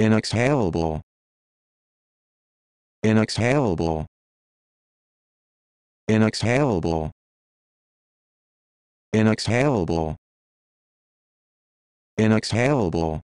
inexhalable inexhalable inexhalable inexhalable inexhalable